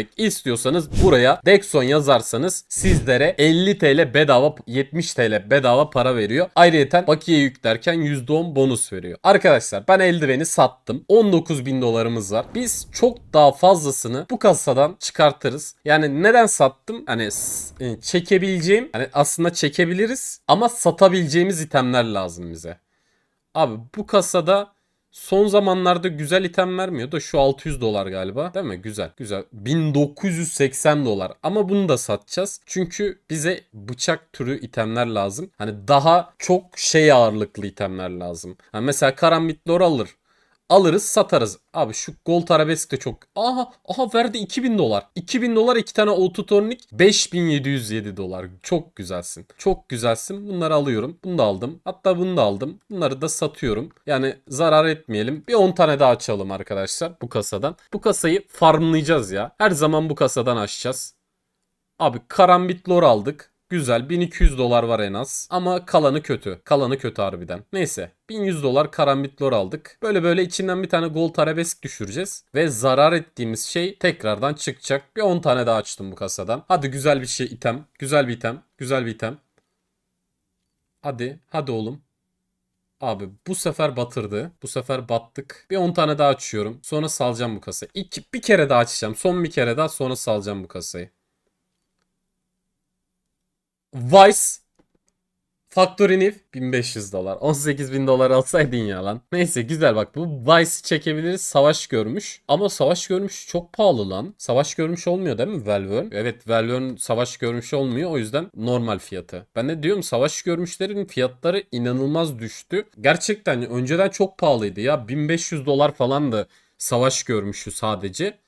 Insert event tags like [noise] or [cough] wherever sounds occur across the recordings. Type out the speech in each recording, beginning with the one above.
görmek istiyorsanız buraya Dexon yazarsanız sizlere 50 TL bedava 70 TL bedava para veriyor. Ayrıca bakiye yüklerken %10 bonus veriyor. Arkadaşlar ben eldiveni sattım. 19 bin dolarımız var. Biz çok daha fazlasını bu kasadan çıkartırız. Yani neden sattım? Hani e, çekebileceğim hani aslında çekebiliriz ama satabileceğimiz itemler lazım bize. Abi bu kasada Son zamanlarda güzel item vermiyor da şu 600 dolar galiba. Değil mi? Güzel. Güzel. 1980 dolar. Ama bunu da satacağız. Çünkü bize bıçak türü itemler lazım. Hani daha çok şey ağırlıklı itemler lazım. hani mesela karambit alır Alırız satarız. Abi şu gol arabesk de çok. Aha aha verdi 2000 dolar. 2000 dolar iki tane ototornik 5707 dolar. Çok güzelsin. Çok güzelsin. Bunları alıyorum. Bunu da aldım. Hatta bunu da aldım. Bunları da satıyorum. Yani zarar etmeyelim. Bir 10 tane daha açalım arkadaşlar bu kasadan. Bu kasayı farmlayacağız ya. Her zaman bu kasadan açacağız. Abi karambit lor aldık. Güzel 1200 dolar var en az ama kalanı kötü. Kalanı kötü harbiden. Neyse 1100 dolar karambit aldık. Böyle böyle içinden bir tane gold arabesk düşüreceğiz. Ve zarar ettiğimiz şey tekrardan çıkacak. Bir 10 tane daha açtım bu kasadan. Hadi güzel bir şey item. Güzel bir item. Güzel bir item. Hadi. Hadi oğlum. Abi bu sefer batırdı. Bu sefer battık. Bir 10 tane daha açıyorum. Sonra salacağım bu kasayı. İki, bir kere daha açacağım. Son bir kere daha sonra salacağım bu kasayı. Vice Factory New 1500 dolar. 18 bin dolar alsaydın ya lan. Neyse güzel bak bu Vice çekebiliriz. Savaş görmüş. Ama savaş görmüş çok pahalı lan. Savaş görmüş olmuyor değil mi Valvern? Evet Valvern savaş görmüş olmuyor. O yüzden normal fiyatı. Ben de diyorum savaş görmüşlerin fiyatları inanılmaz düştü. Gerçekten önceden çok pahalıydı ya. 1500 dolar falan da savaş görmüşü sadece.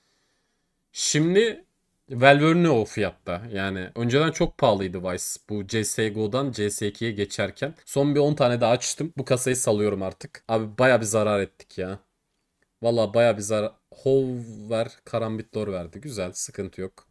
Şimdi Valverde o fiyatta. Yani önceden çok pahalıydı Vice. Bu CSGO'dan CS2'ye geçerken. Son bir 10 tane daha açtım. Bu kasayı salıyorum artık. Abi baya bir zarar ettik ya. Valla baya bir zarar. Hover Karambitlor verdi. Güzel sıkıntı yok.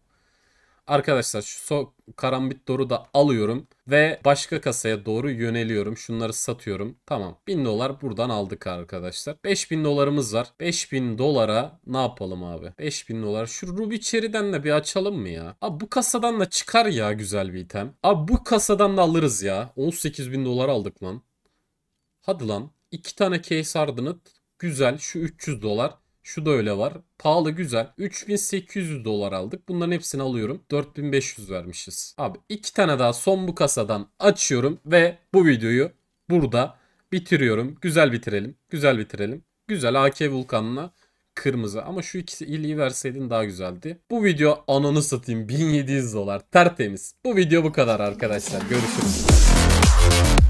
Arkadaşlar şu so karambit doru da alıyorum ve başka kasaya doğru yöneliyorum. Şunları satıyorum. Tamam. 1000 dolar buradan aldık arkadaşlar. 5000 dolarımız var. 5000 dolara ne yapalım abi? 5000 dolar. Şu Ruby Cherry'den de bir açalım mı ya? Abi bu kasadan da çıkar ya güzel bir item. Abi bu kasadan da alırız ya. 18000 dolar aldık lan. Hadi lan. 2 tane case ardını güzel şu 300 dolar. Şu da öyle var. Pahalı güzel. 3800 dolar aldık. Bunların hepsini alıyorum. 4500 vermişiz. Abi iki tane daha son bu kasadan açıyorum ve bu videoyu burada bitiriyorum. Güzel bitirelim. Güzel bitirelim. Güzel AK Vulkan'la kırmızı. Ama şu ikisi iliği verseydin daha güzeldi. Bu video ananı satayım 1700 [laughs] dolar tertemiz. Bu video bu kadar arkadaşlar. Görüşürüz.